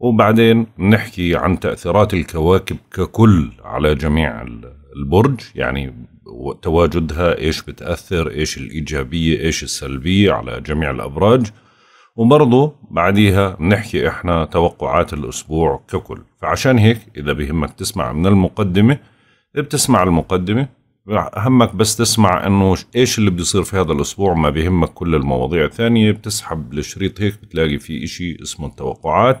وبعدين نحكي عن تأثيرات الكواكب ككل على جميع البرج يعني تواجدها ايش بتأثر ايش الإيجابية ايش السلبية على جميع الأبراج وبرضه بعديها بنحكي احنا توقعات الأسبوع ككل فعشان هيك إذا بهمك تسمع من المقدمة بتسمع المقدمة همك بس تسمع انه ايش اللي بيصير في هذا الاسبوع ما بيهمك كل المواضيع الثانية بتسحب الشريط هيك بتلاقي في اشي اسمه التوقعات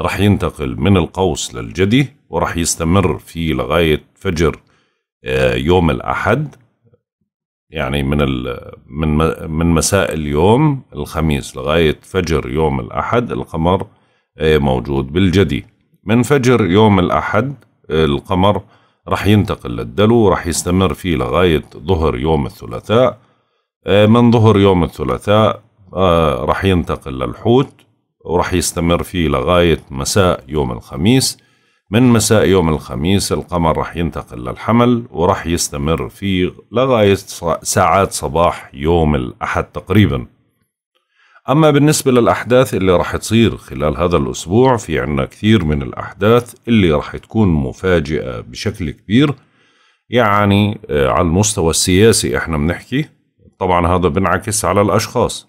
رح ينتقل من القوس للجدي ورح يستمر فيه لغاية فجر آه، يوم الأحد يعني من من من مساء اليوم الخميس لغاية فجر يوم الأحد القمر آه، موجود بالجدي من فجر يوم الأحد آه، القمر رح ينتقل للدلو رح يستمر فيه لغاية ظهر يوم الثلاثاء من ظهر يوم الثلاثاء رح ينتقل للحوت ورح يستمر فيه لغاية مساء يوم الخميس من مساء يوم الخميس القمر رح ينتقل للحمل ورح يستمر فيه لغاية ساعات صباح يوم الأحد تقريبا أما بالنسبة للأحداث اللي رح تصير خلال هذا الأسبوع في عنا كثير من الأحداث اللي رح تكون مفاجئة بشكل كبير يعني آه، على المستوى السياسي احنا بنحكي طبعا هذا بنعكس على الأشخاص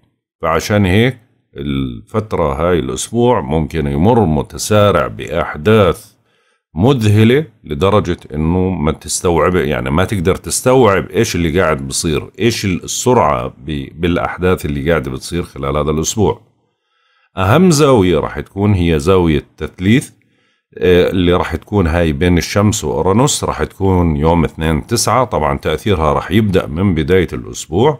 فعشان هيك الفترة هاي الأسبوع ممكن يمر متسارع بأحداث مذهلة لدرجة إنه ما تستوعب يعني ما تقدر تستوعب إيش اللي قاعد بصير إيش السرعة بالأحداث اللي قاعدة بتصير خلال هذا الأسبوع أهم زاوية راح تكون هي زاوية تثليث آه، اللي راح تكون هاي بين الشمس وأورانوس راح تكون يوم 2 9 طبعا تأثيرها راح يبدأ من بداية الأسبوع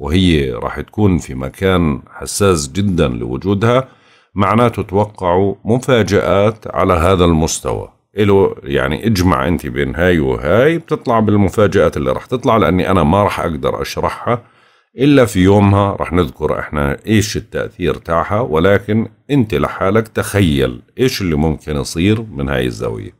وهي راح تكون في مكان حساس جدا لوجودها معناته توقعوا مفاجآت على هذا المستوى إلو يعني اجمع انت بين هاي وهاي بتطلع بالمفاجآت اللي راح تطلع لاني انا ما راح اقدر اشرحها الا في يومها راح نذكر احنا ايش التأثير تاعها ولكن انت لحالك تخيل ايش اللي ممكن يصير من هاي الزاوية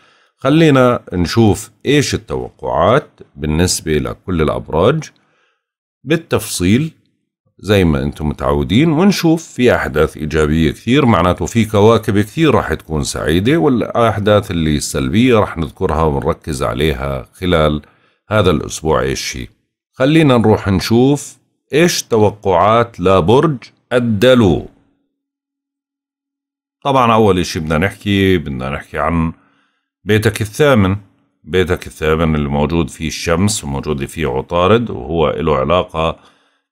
خلينا نشوف ايش التوقعات بالنسبة لكل الأبراج بالتفصيل زي ما انتم متعودين ونشوف في احداث ايجابيه كثير معناته في كواكب كثير راح تكون سعيده والاحداث اللي سلبية راح نذكرها ونركز عليها خلال هذا الاسبوع ايش هي خلينا نروح نشوف ايش توقعات لبرج الدلو طبعا اول شيء بدنا نحكي بدنا نحكي عن بيتك الثامن بيتك الثامن اللي موجود فيه الشمس وموجود فيه عطارد وهو له علاقة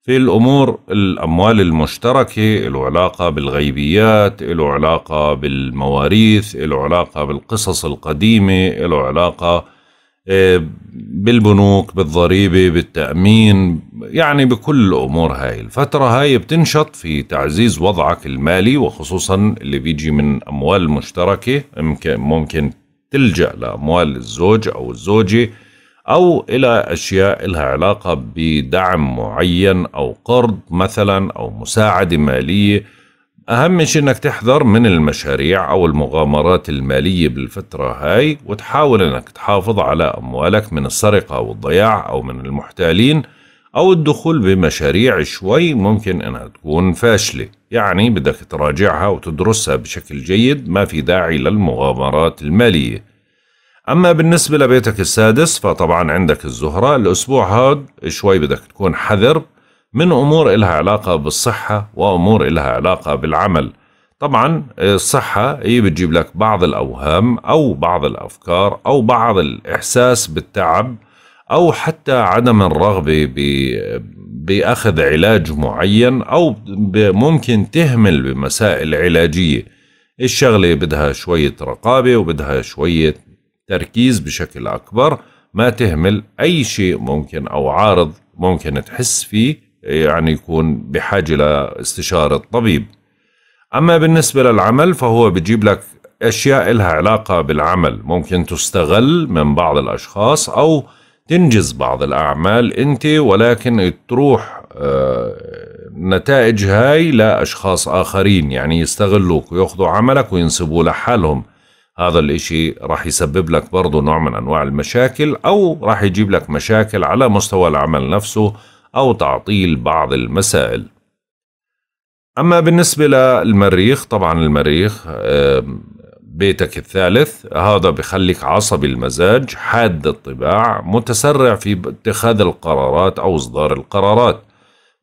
في الأمور الأموال المشتركة له علاقة بالغيبيات له علاقة بالمواريث له علاقة بالقصص القديمة له علاقة آه، بالبنوك بالضريبة بالتأمين يعني بكل الأمور هاي الفترة هاي بتنشط في تعزيز وضعك المالي وخصوصا اللي بيجي من أموال مشتركة ممكن تلجأ لأموال الزوج أو الزوجة أو إلى أشياء لها علاقة بدعم معين أو قرض مثلا أو مساعدة مالية أهم شيء أنك تحذر من المشاريع أو المغامرات المالية بالفترة هاي وتحاول أنك تحافظ على أموالك من السرقة أو الضياع أو من المحتالين أو الدخول بمشاريع شوي ممكن أنها تكون فاشلة يعني بدك تراجعها وتدرسها بشكل جيد ما في داعي للمغامرات المالية أما بالنسبة لبيتك السادس فطبعا عندك الزهرة الأسبوع هاد شوي بدك تكون حذر من أمور إلها علاقة بالصحة وأمور إلها علاقة بالعمل طبعا الصحة هي بتجيب لك بعض الأوهام أو بعض الأفكار أو بعض الإحساس بالتعب أو حتى عدم الرغبة باخذ علاج معين او ممكن تهمل بمسائل علاجيه الشغله بدها شويه رقابه وبدها شويه تركيز بشكل اكبر ما تهمل اي شيء ممكن او عارض ممكن تحس فيه يعني يكون بحاجه لاستشاره طبيب اما بالنسبه للعمل فهو بجيب لك اشياء لها علاقه بالعمل ممكن تستغل من بعض الاشخاص او تنجز بعض الأعمال أنت ولكن تروح آه، نتائج هاي لأشخاص آخرين يعني يستغلوك ويأخذوا عملك وينسبوا لحالهم هذا الاشي راح يسبب لك برضه نوع من انواع المشاكل او راح يجيب لك مشاكل على مستوى العمل نفسه او تعطيل بعض المسائل اما بالنسبه للمريخ طبعا المريخ بيتك الثالث هذا بخليك عصبي المزاج حاد الطباع متسرع في اتخاذ القرارات أو إصدار القرارات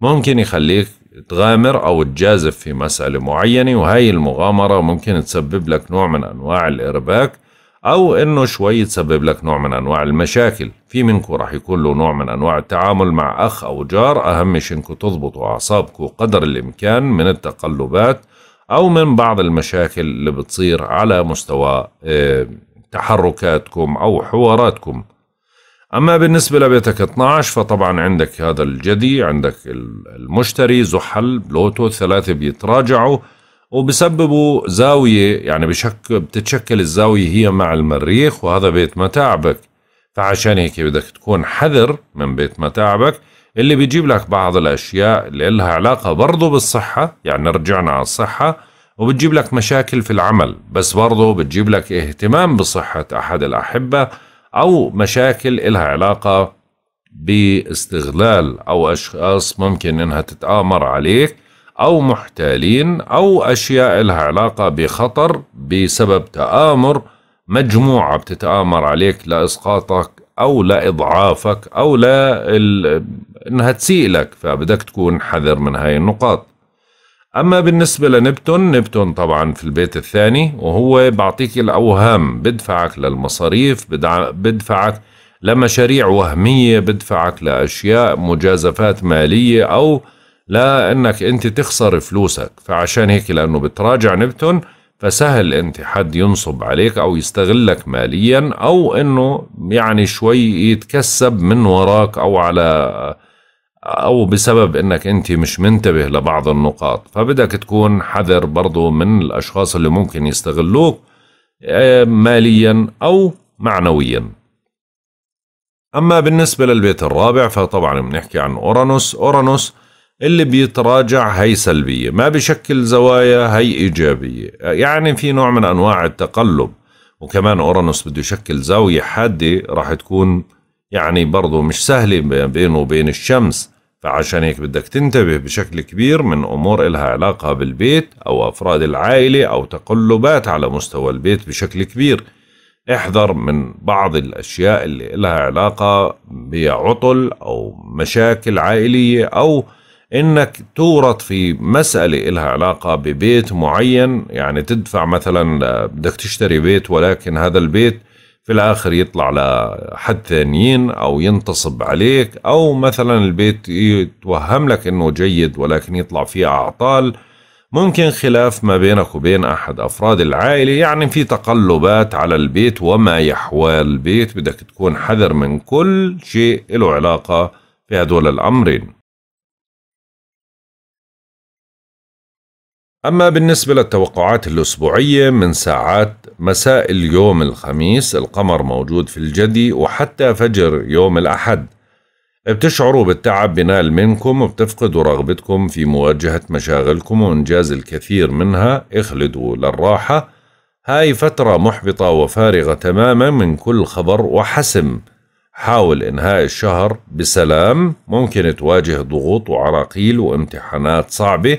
ممكن يخليك تغامر أو تجازف في مسألة معينة وهي المغامرة ممكن تسبب لك نوع من أنواع الإرباك أو إنه شوي تسبب لك نوع من أنواع المشاكل في منكم راح يكون له نوع من أنواع التعامل مع أخ أو جار أهم شيء إنكم تضبطوا أعصابكم قدر الإمكان من التقلبات او من بعض المشاكل اللي بتصير على مستوى آه، تحركاتكم او حواراتكم اما بالنسبه لبيتك 12 فطبعا عندك هذا الجدي عندك المشتري زحل بلوتو الثلاثه بيتراجعوا وبسببوا زاويه يعني بشك بتتشكل الزاويه هي مع المريخ وهذا بيت متاعبك فعشان هيك بدك تكون حذر من بيت متاعبك اللي بيجيب لك بعض الأشياء اللي لها علاقة برضه بالصحة يعني رجعنا على الصحة وبتجيب لك مشاكل في العمل بس برضه بتجيب لك اهتمام بصحة أحد الأحبة أو مشاكل لها علاقة باستغلال أو أشخاص ممكن إنها تتآمر عليك أو محتالين أو أشياء لها علاقة بخطر بسبب تآمر مجموعة بتتآمر عليك لإسقاطك أو لإضعافك أو لا انها تسيء لك فبدك تكون حذر من هاي النقاط اما بالنسبه لنبتون نبتون طبعا في البيت الثاني وهو بعطيك الاوهام بدفعك للمصاريف بدفعك لمشاريع وهميه بدفعك لاشياء مجازفات ماليه او لا انك انت تخسر فلوسك فعشان هيك لانه بتراجع نبتون فسهل انت حد ينصب عليك او يستغلك ماليا او انه يعني شوي يتكسب من وراك او على او بسبب انك انت مش منتبه لبعض النقاط فبدك تكون حذر برضو من الاشخاص اللي ممكن يستغلوك آه، ماليا او معنويا اما بالنسبه للبيت الرابع فطبعا بنحكي عن اورانوس اورانوس اللي بيتراجع هي سلبيه ما بشكل زوايا هي ايجابيه يعني في نوع من انواع التقلب وكمان اورانوس بده يشكل زاويه حاده راح تكون يعني برضه مش سهله بينه وبين الشمس فعشان هيك بدك تنتبه بشكل كبير من أمور إلها علاقة بالبيت أو أفراد العائلة أو تقلبات على مستوى البيت بشكل كبير احذر من بعض الأشياء اللي إلها علاقة بعطل أو مشاكل عائلية أو انك تورط في مسألة إلها علاقة ببيت معين يعني تدفع مثلا بدك تشتري بيت ولكن هذا البيت في الاخر يطلع لحد ثانيين او ينتصب عليك او مثلا البيت يتوهم لك انه جيد ولكن يطلع فيه اعطال ممكن خلاف ما بينك وبين احد افراد العائله يعني في تقلبات على البيت وما يحوى البيت بدك تكون حذر من كل شيء له علاقه بهدول الامرين أما بالنسبة للتوقعات الأسبوعية من ساعات مساء اليوم الخميس القمر موجود في الجدي وحتى فجر يوم الأحد بتشعروا بالتعب بنال منكم وبتفقدوا رغبتكم في مواجهة مشاغلكم وإنجاز الكثير منها اخلدوا للراحة هاي فترة محبطة وفارغة تماما من كل خبر وحسم حاول إنهاء الشهر بسلام ممكن تواجه ضغوط وعراقيل وامتحانات صعبة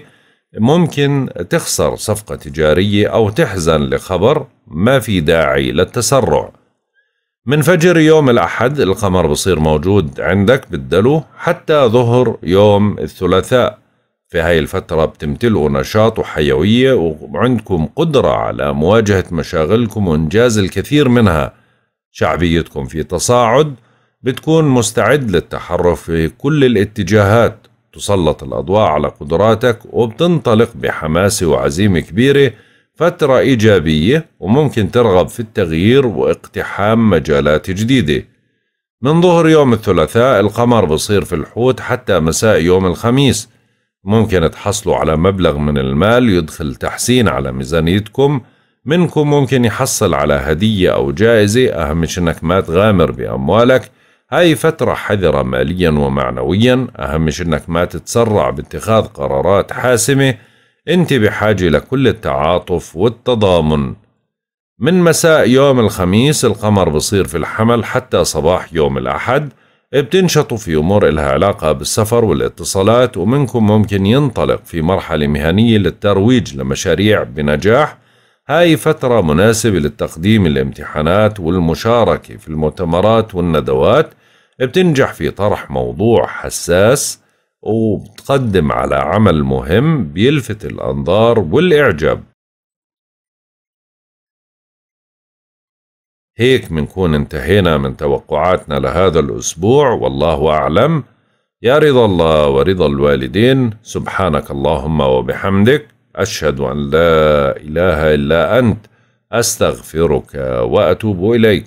ممكن تخسر صفقة تجارية أو تحزن لخبر ما في داعي للتسرع من فجر يوم الأحد القمر بصير موجود عندك بالدلو حتى ظهر يوم الثلاثاء في هاي الفترة بتمتلئوا نشاط وحيوية وعندكم قدرة على مواجهة مشاغلكم وإنجاز الكثير منها شعبيتكم في تصاعد بتكون مستعد للتحرك في كل الاتجاهات تسلط الأضواء على قدراتك وبتنطلق بحماسة وعزيمة كبيرة فترة إيجابية وممكن ترغب في التغيير واقتحام مجالات جديدة من ظهر يوم الثلاثاء القمر بصير في الحوت حتى مساء يوم الخميس ممكن تحصلوا على مبلغ من المال يدخل تحسين على ميزانيتكم منكم ممكن يحصل على هدية أو جائزة أهم إنك ما تغامر بأموالك هاي فترة حذرة ماليا ومعنويا أهم شي إنك ما تتسرع باتخاذ قرارات حاسمة أنت بحاجة لكل التعاطف والتضامن من مساء يوم الخميس القمر بصير في الحمل حتى صباح يوم الأحد بتنشطوا في أمور إلها علاقة بالسفر والاتصالات ومنكم ممكن ينطلق في مرحلة مهنية للترويج لمشاريع بنجاح هاي فترة مناسبة للتقديم الامتحانات والمشاركة في المؤتمرات والندوات بتنجح في طرح موضوع حساس وبتقدم على عمل مهم بيلفت الأنظار والإعجاب هيك منكون انتهينا من توقعاتنا لهذا الأسبوع والله أعلم يا رضا الله ورضا الوالدين سبحانك اللهم وبحمدك أشهد أن لا إله إلا أنت أستغفرك وأتوب إليك